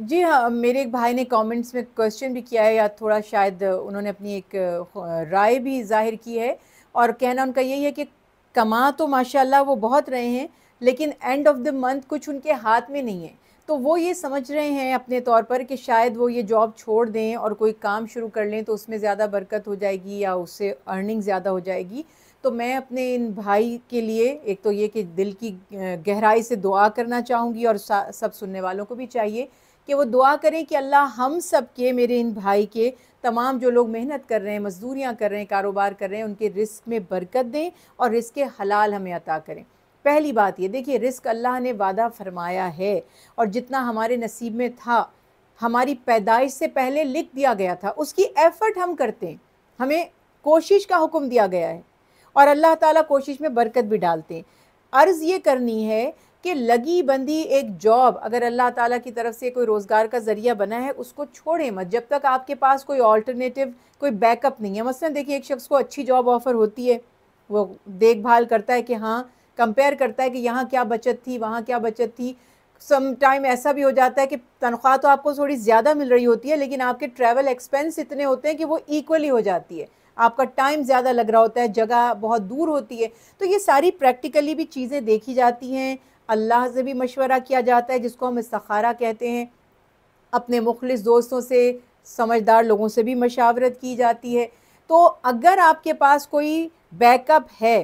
जी हाँ मेरे एक भाई ने कमेंट्स में क्वेश्चन भी किया है या थोड़ा शायद उन्होंने अपनी एक राय भी जाहिर की है और कहना उनका यही है कि कमा तो माशाल्लाह वो बहुत रहे हैं लेकिन एंड ऑफ द मंथ कुछ उनके हाथ में नहीं है तो वो ये समझ रहे हैं अपने तौर पर कि शायद वो ये जॉब छोड़ दें और कोई काम शुरू कर लें तो उसमें ज़्यादा बरकत हो जाएगी या उससे अर्निंग ज़्यादा हो जाएगी तो मैं अपने इन भाई के लिए एक तो ये कि दिल की गहराई से दुआ करना चाहूँगी और सब सुनने वालों को भी चाहिए कि वो दुआ करें कि अल्लाह हम सब के मेरे इन भाई के तमाम जो लोग मेहनत कर रहे हैं मजदूरियाँ कर रहे हैं कारोबार कर रहे हैं उनके रिस्क में बरकत दें और रिस्क के हलाल हमें अता करें पहली बात ये देखिए रिस्क अल्लाह ने वादा फरमाया है और जितना हमारे नसीब में था हमारी पैदाइश से पहले लिख दिया गया था उसकी एफ़र्ट हम करते हैं हमें कोशिश का हुक्म दिया गया है और अल्लाह ताला कोशिश में बरकत भी डालते हैं अर्ज़ ये करनी है कि लगी बंदी एक जॉब अगर अल्लाह ताला की तरफ से कोई रोज़गार का ज़रिया बना है उसको छोड़े मत जब तक आपके पास कोई ऑल्टरनेटिव कोई बैकअप नहीं है मसलन देखिए एक शख्स को अच्छी जॉब ऑफ़र होती है वो देखभाल करता है कि हाँ कंपेयर करता है कि यहाँ क्या बचत थी वहाँ क्या बचत थी सम टाइम ऐसा भी हो जाता है कि तनख्वाह तो आपको थोड़ी ज़्यादा मिल रही होती है लेकिन आपके ट्रैवल एक्सपेंस इतने होते हैं कि वो इक्वली हो जाती है आपका टाइम ज़्यादा लग रहा होता है जगह बहुत दूर होती है तो ये सारी प्रैक्टिकली भी चीज़ें देखी जाती हैं अल्लाह से भी मशवरा किया जाता है जिसको हम इस्तारा कहते हैं अपने मुखलिस दोस्तों से समझदार लोगों से भी मशावरत की जाती है तो अगर आपके पास कोई बैकअप है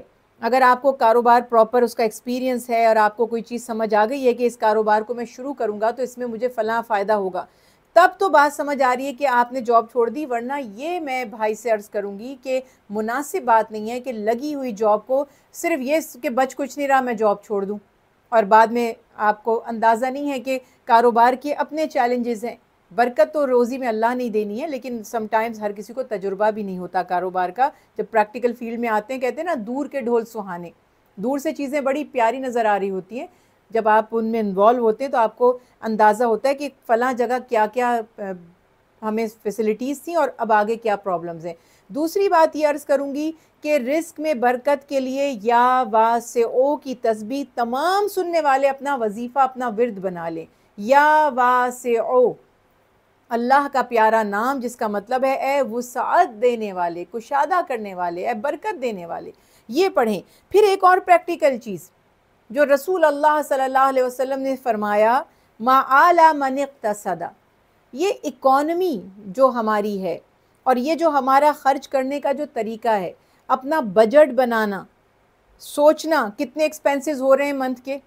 अगर आपको कारोबार प्रॉपर उसका एक्सपीरियंस है और आपको कोई चीज़ समझ आ गई है कि इस कारोबार को मैं शुरू करूँगा तो इसमें मुझे फ़लाँ फ़ायदा होगा तब तो बात समझ आ रही है कि आपने जॉब छोड़ दी वरना ये मैं भाई से अर्ज़ करूँगी कि मुनासिब बात नहीं है कि लगी हुई जॉब को सिर्फ ये कि बच कुछ नहीं रहा मैं जॉब छोड़ दूँ और बाद में आपको अंदाज़ा नहीं है कि कारोबार के अपने चैलेंजेस हैं बरकत तो रोज़ी में अल्लाह नहीं देनी है लेकिन समटाइम्स हर किसी को तजुर्बा भी नहीं होता कारोबार का जब प्रैक्टिकल फील्ड में आते हैं कहते हैं ना दूर के ढोल सुहाने दूर से चीज़ें बड़ी प्यारी नज़र आ रही होती हैं जब आप उनमें इन्वॉल्व होते हैं तो आपको अंदाज़ा होता है कि फ़लाँ जगह क्या क्या हमें फैसिलिटीज़ थी और अब आगे क्या प्रॉब्लम्स हैं दूसरी बात ये अर्ज़ करूँगी कि रिस्क में बरकत के लिए या वा से ओ की तस्बी तमाम सुनने वाले अपना वजीफ़ा अपना विरद बना लें या वा से ओ अल्लाह का प्यारा नाम जिसका मतलब है ए वसात देने वाले कुशादा करने वाले ए बरकत देने वाले ये पढ़ें फिर एक और प्रैक्टिकल चीज़ जो रसूल अल्लाह सल्लल्लाहु अलैहि वसल्लम ने फरमाया मा आला मन तसदा ये इकॉनमी जो हमारी है और ये जो हमारा खर्च करने का जो तरीका है अपना बजट बनाना सोचना कितने एक्सपेंसेस हो रहे हैं मंथ के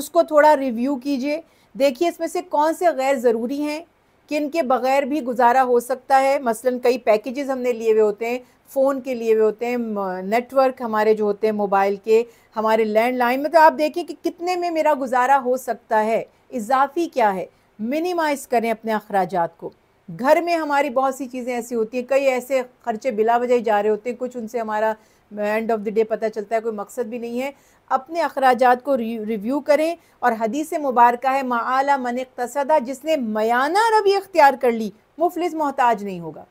उसको थोड़ा रिव्यू कीजिए देखिए इसमें से कौन से गैर ज़रूरी हैं किन के बगैर भी गुजारा हो सकता है मसलन कई पैकेजेस हमने लिए हुए होते हैं फ़ोन के लिए हुए होते हैं नेटवर्क हमारे जो होते हैं मोबाइल के हमारे लैंडलाइन में तो आप देखिए कि कितने में मेरा गुजारा हो सकता है इजाफी क्या है मिनिमाइज़ करें अपने अखराज को घर में हमारी बहुत सी चीज़ें ऐसी होती हैं कई ऐसे खर्चे बिला वजह जा रहे होते हैं कुछ उनसे हमारा एंड ऑफ द डे पता चलता है कोई मकसद भी नहीं है अपने अखराज को रिव्यू करें और हदीस मुबारक है माला मन तसदा जिसने मयाना रवि इख्तियार कर ली मुफलिस मोहताज नहीं होगा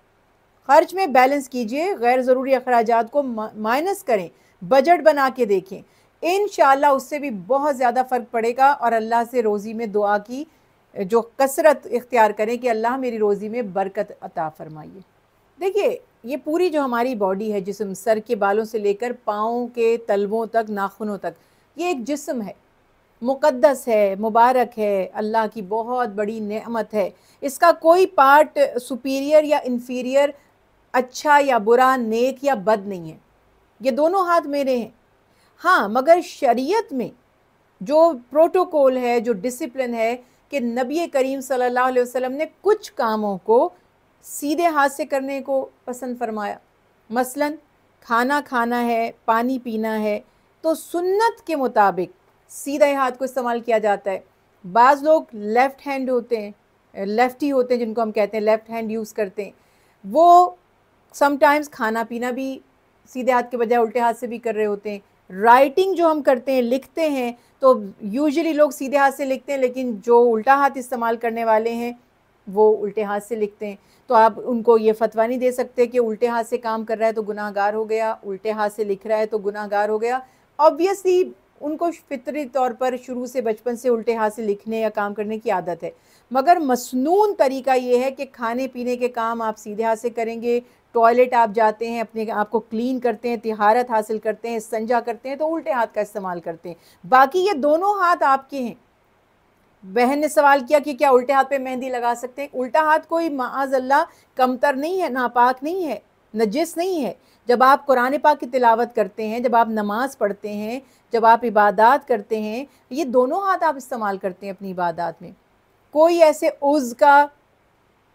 खर्च में बैलेंस कीजिए गैर ज़रूरी अखराज को माइनस करें बजट बना के देखें इन उससे भी बहुत ज़्यादा फ़र्क पड़ेगा और अल्लाह से रोज़ी में दुआ की जो कसरत इख्तियार करें कि अल्लाह मेरी रोज़ी में बरकत अता फरमाइए देखिए ये पूरी जो हमारी बॉडी है जिसम सर के बालों से लेकर पाँव के तलबों तक नाखनों तक ये एक जिसम है मुक़दस है मुबारक है अल्लाह की बहुत बड़ी नेमत है इसका कोई पार्ट सुपीरियर या इन्फीरियर अच्छा या बुरा नेक या बद नहीं है ये दोनों हाथ मेरे हैं हाँ मगर शरीयत में जो प्रोटोकॉल है जो डिसिप्लिन है कि नबी करीम सल्लल्लाहु अलैहि वसल्लम ने कुछ कामों को सीधे हाथ से करने को पसंद फरमाया मसलन खाना खाना है पानी पीना है तो सुन्नत के मुताबिक सीधे हाथ को इस्तेमाल किया जाता है बाज़ लोग लेफ़्ट हैंड होते हैं लेफ़्ट ही होते हैं जिनको हम कहते हैं लेफ़्ट हैंड यूज़ करते हैं वो समटाइम्स खाना पीना भी सीधे हाथ के बजाय उल्टे हाथ से भी कर रहे होते हैं राइटिंग जो हम करते हैं लिखते हैं तो यूजली लोग सीधे हाथ से लिखते हैं लेकिन जो उल्टा हाथ इस्तेमाल करने वाले हैं वो उल्टे हाथ से लिखते हैं तो आप उनको ये फतवा नहीं दे सकते कि उल्टे हाथ से काम कर रहा है तो गुनाहगार हो गया उल्टे हाथ से लिख रहा है तो गुनाहगार हो गया ऑब्वियसली उनको फितरी तौर पर शुरू से बचपन से उल्टे हाथ से लिखने या काम करने की आदत है मगर मसनून तरीका ये है कि खाने पीने के काम आप सीधे हाथ से करेंगे टॉयलेट आप जाते हैं अपने आप को क्लीन करते हैं तिहारत हासिल करते हैं संजा करते हैं तो उल्टे हाथ का इस्तेमाल करते हैं बाकी ये दोनों हाथ आपके हैं बहन ने सवाल किया कि क्या उल्टे हाथ पे मेहंदी लगा सकते हैं उल्टा हाथ कोई माज अल्लाह कमतर नहीं है नापाक नहीं है नजिस नहीं है जब आप कुरान पाक की तिलावत करते हैं जब आप नमाज पढ़ते हैं जब आप इबादत करते हैं ये दोनों हाथ आप इस्तेमाल करते हैं अपनी इबादत में कोई ऐसे उज़ का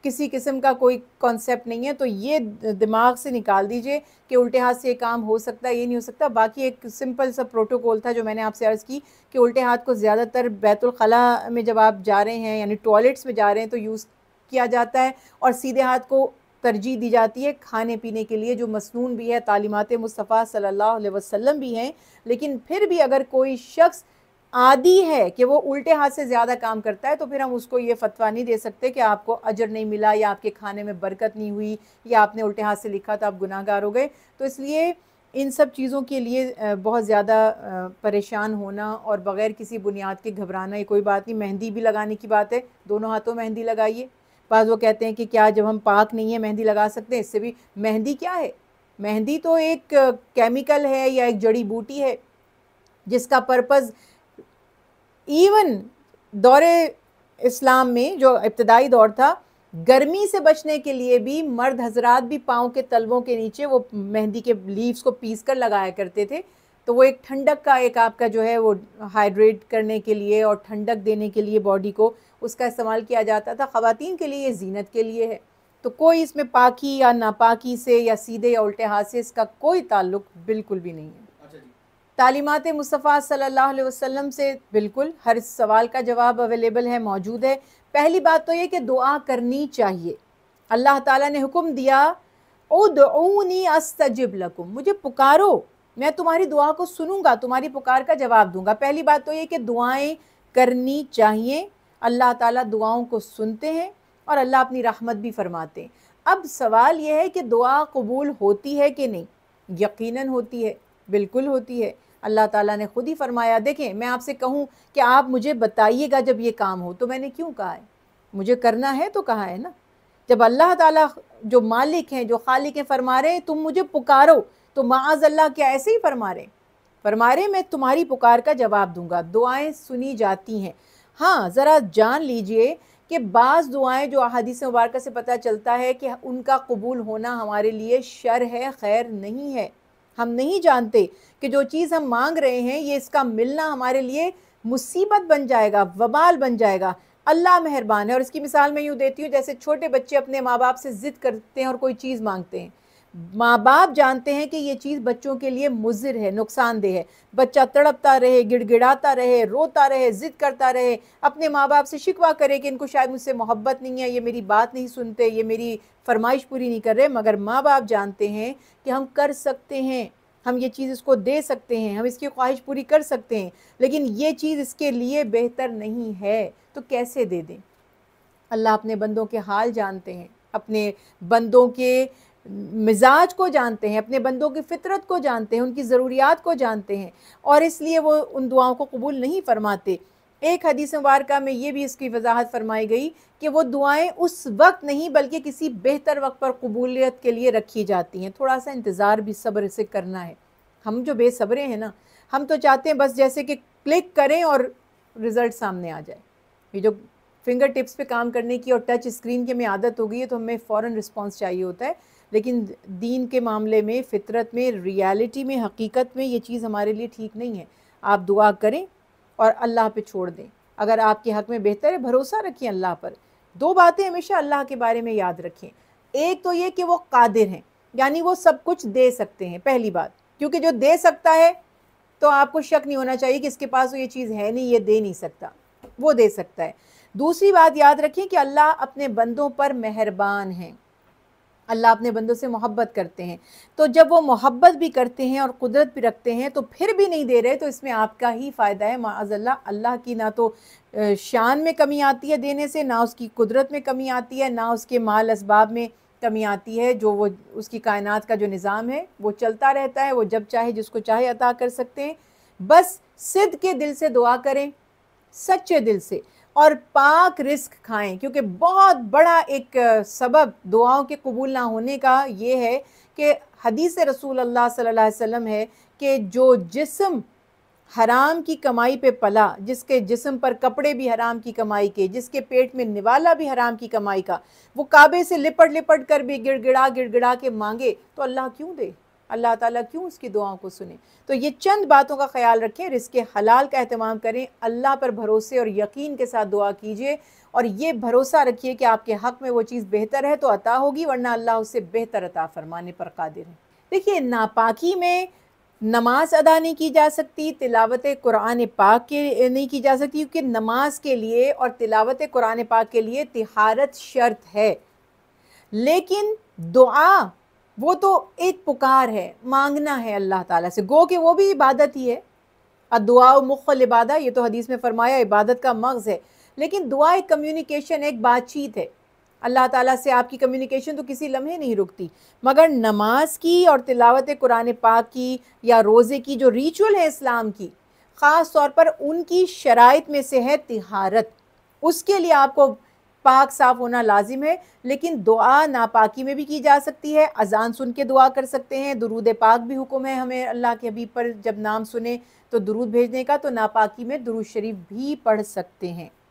किसी किस्म का कोई कॉन्सेप्ट नहीं है तो ये दिमाग से निकाल दीजिए कि उल्टे हाथ से ये काम हो सकता है ये नहीं हो सकता बाकी एक सिंपल सा प्रोटोकॉल था जो मैंने आपसे अर्ज़ की कि उल्टे हाथ को ज़्यादातर बैतुलखला में जब आप जा रहे हैं यानी टॉयलेट्स में जा रहे हैं तो यूज़ किया जाता है और सीधे हाथ को तरजीह दी जाती है खाने पीने के लिए जो मसनून भी है तालीमत मुस्तफ़ा सल्ला वसम भी हैं लेकिन फिर भी अगर कोई शख्स आदि है कि वो उल्टे हाथ से ज़्यादा काम करता है तो फिर हम उसको ये फतवा नहीं दे सकते कि आपको अजर नहीं मिला या आपके खाने में बरकत नहीं हुई या आपने उल्टे हाथ से लिखा तो आप गुनाहगार हो गए तो इसलिए इन सब चीज़ों के लिए बहुत ज़्यादा परेशान होना और बग़ैर किसी बुनियाद के घबराना ये कोई बात नहीं मेहंदी भी लगाने की बात है दोनों हाथों मेहंदी लगाइए बाद वो कहते हैं कि क्या जब हम पाक नहीं है मेहंदी लगा सकते हैं इससे भी मेहंदी क्या है मेहंदी तो एक केमिकल है या एक जड़ी बूटी है जिसका पर्पज़ इवन दौर इस्लाम में जो इब्तदाई दौर था गर्मी से बचने के लिए भी मर्द हजरात भी पाँव के तलवों के नीचे वो मेहंदी के लीव्स को पीस कर लगाया करते थे तो वो एक ठंडक का एक आपका जो है वो हाइड्रेट करने के लिए और ठंडक देने के लिए बॉडी को उसका इस्तेमाल किया जाता था ख़ातिन के लिए ये जीनत के लिए है तो कोई इसमें पाकि या नापाकि से या सीधे या उल्टे हाथ से इसका कोई ताल्लुक बिल्कुल भी नहीं है तालीमत मुस्तफ़ा सल्लल्लाहु अलैहि वसल्लम से बिल्कुल हर सवाल का जवाब अवेलेबल है मौजूद है पहली बात तो ये कि दुआ करनी चाहिए अल्लाह ताला ने हुक्म दिया ओ अस्तजिब लकुम मुझे पुकारो मैं तुम्हारी दुआ को सुनूंगा तुम्हारी पुकार का जवाब दूंगा पहली बात तो ये कि दुआएं करनी चाहिए अल्लाह ताला दुआओं को सुनते हैं और अल्लाह अपनी रहमत भी फरमाते हैं अब सवाल यह है कि दुआ कबूल होती है कि नहीं यकीनन होती है बिल्कुल होती है अल्लाह ताला ने खुद ही फरमाया देखें मैं आपसे कहूँ कि आप मुझे बताइएगा जब ये काम हो तो मैंने क्यों कहा है मुझे करना है तो कहा है ना जब अल्लाह ताला जो मालिक हैं जो खालिक हैं फरमा रहे तुम मुझे पुकारो तो माज अल्लाह क्या ऐसे ही फरमा रहे फरमा रहे मैं तुम्हारी पुकार का जवाब दूंगा दुआएं सुनी जाती हैं हाँ ज़रा जान लीजिए कि बाज़ दुआएं जो अहादीस मुबारक से पता चलता है कि उनका कबूल होना हमारे लिए शर है खैर नहीं है हम नहीं जानते कि जो चीज़ हम मांग रहे हैं ये इसका मिलना हमारे लिए मुसीबत बन जाएगा वबाल बन जाएगा अल्लाह मेहरबान है और इसकी मिसाल मैं यूँ देती हूँ जैसे छोटे बच्चे अपने माँ बाप से ज़िद करते हैं और कोई चीज़ मांगते हैं माँ बाप जानते हैं कि ये चीज़ बच्चों के लिए मुजिर है नुकसानदेह है बच्चा तड़पता रहे गिड़गिड़ाता रहे रोता रहे ज़िद करता रहे अपने माँ बाप से शिकवा करे कि इनको शायद मुझसे मोहब्बत नहीं है ये मेरी बात नहीं सुनते ये मेरी फरमाइश पूरी नहीं कर रहे मगर माँ बाप जानते हैं कि हम कर सकते हैं हम ये चीज़ इसको दे सकते हैं हम इसकी ख्वाहिश पूरी कर सकते हैं लेकिन ये चीज़ इसके लिए बेहतर नहीं है तो कैसे दे दें अल्लाह अपने बंदों के हाल जानते हैं अपने बंदों के मिजाज को जानते हैं अपने बंदों की फितरत को जानते हैं उनकी ज़रूरियात को जानते हैं और इसलिए वो उन दुआओं को कबूल नहीं फरमाते एक हदीस मुबारका में ये भी इसकी वजाहत फरमाई गई कि वो दुआएं उस वक्त नहीं बल्कि किसी बेहतर वक्त पर कबूलियत के लिए रखी जाती हैं थोड़ा सा इंतज़ार भी सब्र से करना है हम जो बेसब्रे हैं ना हम तो चाहते हैं बस जैसे कि क्लिक करें और रिज़ल्ट सामने आ जाए ये जो फिंगर टिप्स पे काम करने की और टच स्क्रीन की हमें आदत हो गई है तो हमें फ़ौरन रिस्पॉन्स चाहिए होता है लेकिन दीन के मामले में फ़ितरत में रियलिटी में हकीकत में ये चीज़ हमारे लिए ठीक नहीं है आप दुआ करें और अल्लाह पे छोड़ दें अगर आपके हक़ में बेहतर है भरोसा रखें अल्लाह पर दो बातें हमेशा अल्लाह के बारे में याद रखें एक तो ये कि वो कादिर हैं यानी वो सब कुछ दे सकते हैं पहली बात क्योंकि जो दे सकता है तो आपको शक नहीं होना चाहिए कि इसके पास तो ये चीज़ है नहीं ये दे नहीं सकता वो दे सकता है दूसरी बात याद रखें कि अल्लाह अपने बंदों पर मेहरबान हैं अल्लाह अपने बंदों से मोहब्बत करते हैं तो जब वो मोहब्बत भी करते हैं और कुदरत भी रखते हैं तो फिर भी नहीं दे रहे तो इसमें आपका ही फ़ायदा है माजल्ला अल्लाह की ना तो शान में कमी आती है देने से ना उसकी कुदरत में कमी आती है ना उसके माल इसबाब में कमी आती है जो वो उसकी कायनात का जो निज़ाम है वो चलता रहता है वो जब चाहे जिसको चाहे अता कर सकते हैं बस सिद्ध के दिल से दुआ करें सच्चे दिल से और पाक रिस्क खाएं क्योंकि बहुत बड़ा एक सबब दुआओं के कबूल ना होने का ये है कि हदीस रसूल अल्लाह सल्लल्लाहु अलैहि वसल्लम है कि जो जिस्म हराम की कमाई पे पला जिसके जिस्म पर कपड़े भी हराम की कमाई के जिसके पेट में निवाला भी हराम की कमाई का वो काबे से लिपट लिपट कर भी गिड़गिड़ा गिड़गिड़ा के मांगे तो अल्लाह क्यों दे अल्लाह ताला क्यों उसकी दुआओं को सुने तो ये चंद बातों का ख्याल रखें रिस्क हलाल का अहतमाम करें अल्लाह पर भरोसे और यकीन के साथ दुआ कीजिए और ये भरोसा रखिए कि आपके हक़ में वो चीज़ बेहतर है तो अता होगी वरना अल्लाह उससे बेहतर अता फरमाने पर कादिर है देखिए नापाकी में नमाज अदा नहीं की जा सकती तिलावत कुरान पाक के नहीं की जा सकती क्योंकि नमाज के लिए और तिलावत कुरान पाक के लिए तिहारत शर्त है लेकिन दुआ वो तो एक पुकार है मांगना है अल्लाह ताला से गो के वो भी इबादत ही है दुआ मुखल इबादा ये तो हदीस में फरमाया इबादत का मगज़ है लेकिन दुआ एक कम्युनिकेशन एक बातचीत है अल्लाह ताला से आपकी कम्युनिकेशन तो किसी लम्हे नहीं रुकती मगर नमाज की और तिलावत कुरान पाक की या रोज़े की जो रिचुअल है इस्लाम की ख़ास तौर पर उनकी शराइ में से है तिहारत उसके लिए आपको पाक साफ होना लाजिम है लेकिन दुआ नापाकी में भी की जा सकती है अजान सुन के दुआ कर सकते हैं दरूद पाक भी हुक्म है हमें अल्लाह के हबीब पर जब नाम सुने तो दरूद भेजने का तो नापाकी में दरूद शरीफ भी पढ़ सकते हैं